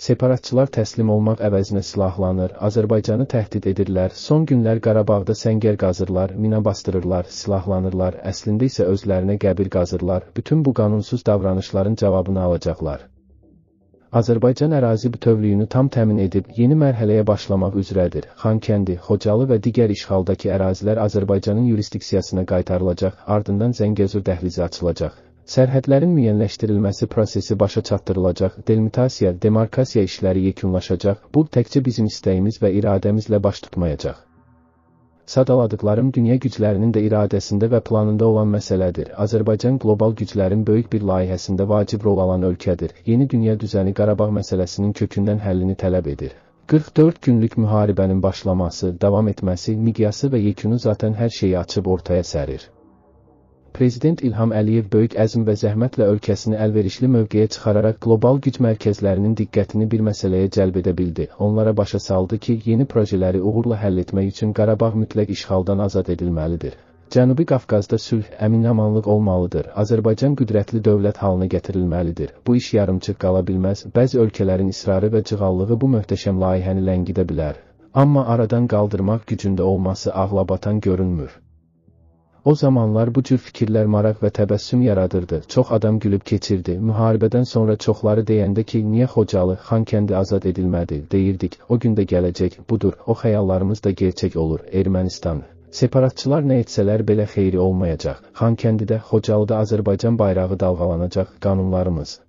separatçılar təslim olmaq əvəzinə silahlanır, Azərbaycanı təhdid edirlər, son günlər Qarabağda səngər qazırlar, mina bastırırlar, silahlanırlar, əslində isə özlərinə qəbir qazırlar, bütün bu qanunsuz davranışların cavabını alacaqlar. Azərbaycan ərazi bütövlüyünü tam təmin edib yeni mərhələyə başlamaq üzrədir. Xankəndi, Xocalı və digər işğaldakı ərazilər Azərbaycanın yurisdiksiyasına qaytarılacaq, ardından Zəngəzur dəhlizi açılacaq. Sərhədlərin müəyyənləşdirilməsi prosesi başa çatdırılacaq, delimitasiya, demarkasiya işləri yekunlaşacaq, bu təkcə bizim istəyimiz və iradəmizlə baş tutmayacaq. Sadaladıqlarım dünya güclərinin də iradəsində və planında olan məsələdir. Azərbaycan qlobal güclərin böyük bir layihəsində vacib rol alan ölkədir. Yeni dünya düzəni Qarabağ məsələsinin kökündən həllini tələb edir. 44 günlük müharibənin başlaması, davam etməsi, miqyası və yekunu zaten hər şeyi açıb ortaya sərir. Prezident İlham Əliyev böyük əzm və zəhmətlə ölkəsini əlverişli mövqeyə çıxararaq qlobal güc mərkəzlərinin diqqətini bir məsələyə cəlb edə bildi. Onlara başa saldı ki, yeni projeləri uğurla həll etmək üçün Qarabağ mütləq işğaldan azad edilməlidir. Cənubi Qafqazda sülh, əminamanlıq olmalıdır. Azərbaycan qüdrətli dövlət halına gətirilməlidir. Bu iş yarımçıq qala bilməz. Bəzi ölkələrin israrı və cığallığı bu möhtəşəm layihəni ləngidə bilər. Amma aradan qaldırmaq gücündə olması ağlabatan görünmür. O zamanlar bu cür fikirlər maraq və təbəssüm yaradırdı. Çox adam gülüb keçirdi. Müharibədən sonra çoxları deyəndə ki, niyə Xocalı, Xankəndi azad edilmədi, deyirdik. O gün də gələcək, budur, o xəyallarımız da gerçək olur, Ermənistan. Separatçılar nə etsələr belə xeyri olmayacaq. Xankəndidə, Xocalıda Azərbaycan bayrağı dalğalanacaq, qanunlarımız.